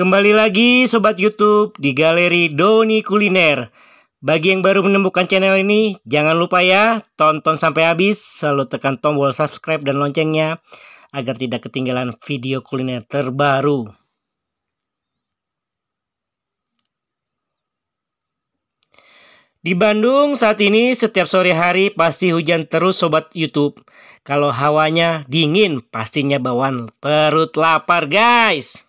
Kembali lagi Sobat Youtube di Galeri Doni Kuliner Bagi yang baru menemukan channel ini Jangan lupa ya tonton sampai habis Selalu tekan tombol subscribe dan loncengnya Agar tidak ketinggalan video kuliner terbaru Di Bandung saat ini setiap sore hari pasti hujan terus sobat YouTube. Kalau hawanya dingin pastinya bawaan perut lapar guys.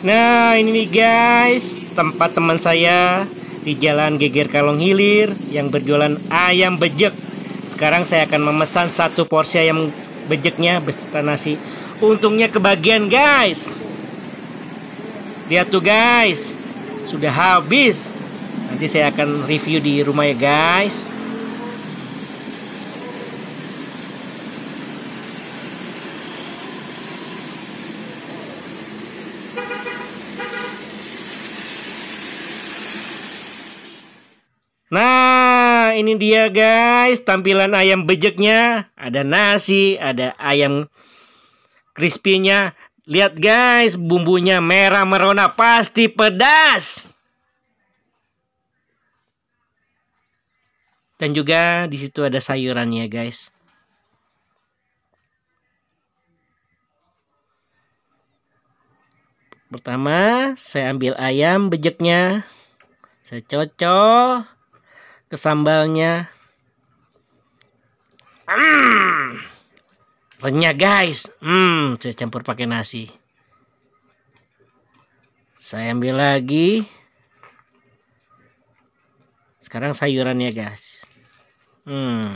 Nah ini nih guys tempat teman saya di Jalan Geger Kalong Hilir yang berjualan ayam bejek. Sekarang saya akan memesan satu porsi ayam bejeknya beserta nasi. Untungnya kebagian guys. Lihat tuh guys, sudah habis. Nanti saya akan review di rumah ya guys. Nah, ini dia guys, tampilan ayam bejeknya. Ada nasi, ada ayam crispy-nya. Lihat guys, bumbunya merah merona pasti pedas. Dan juga di situ ada sayurannya guys. Pertama, saya ambil ayam bejeknya. Saya cocok ke sambalnya. Hmm. Renyah guys. Hmm, saya campur pakai nasi. Saya ambil lagi. Sekarang sayurannya guys. Hmm.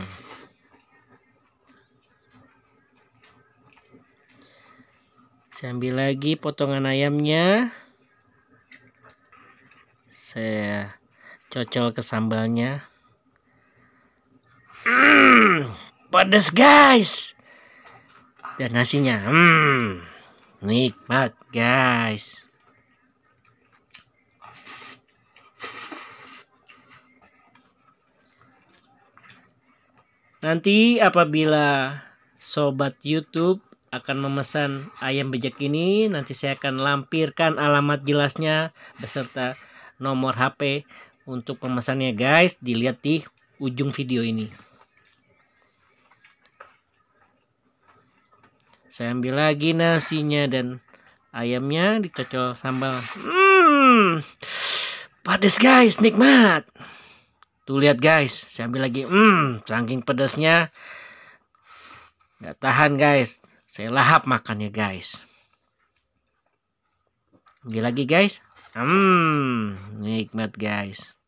Saya ambil lagi potongan ayamnya. Saya cocol ke sambalnya. Hmm, pedes guys. Dan nasinya, hmm, nikmat guys. Nanti apabila sobat YouTube akan memesan ayam bejek ini, nanti saya akan lampirkan alamat jelasnya beserta nomor HP untuk pemesannya guys, dilihat di ujung video ini. Saya ambil lagi nasinya dan ayamnya dicocol sambal. Hmm, pedes guys, nikmat. Tuh lihat guys, saya ambil lagi. Hmm, saking pedasnya. nggak tahan guys, saya lahap makannya guys. Ambil lagi guys. Hmm, nikmat guys.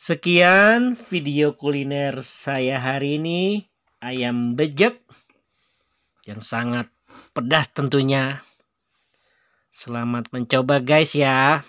Sekian video kuliner saya hari ini. Ayam bejek yang sangat pedas tentunya. Selamat mencoba guys ya.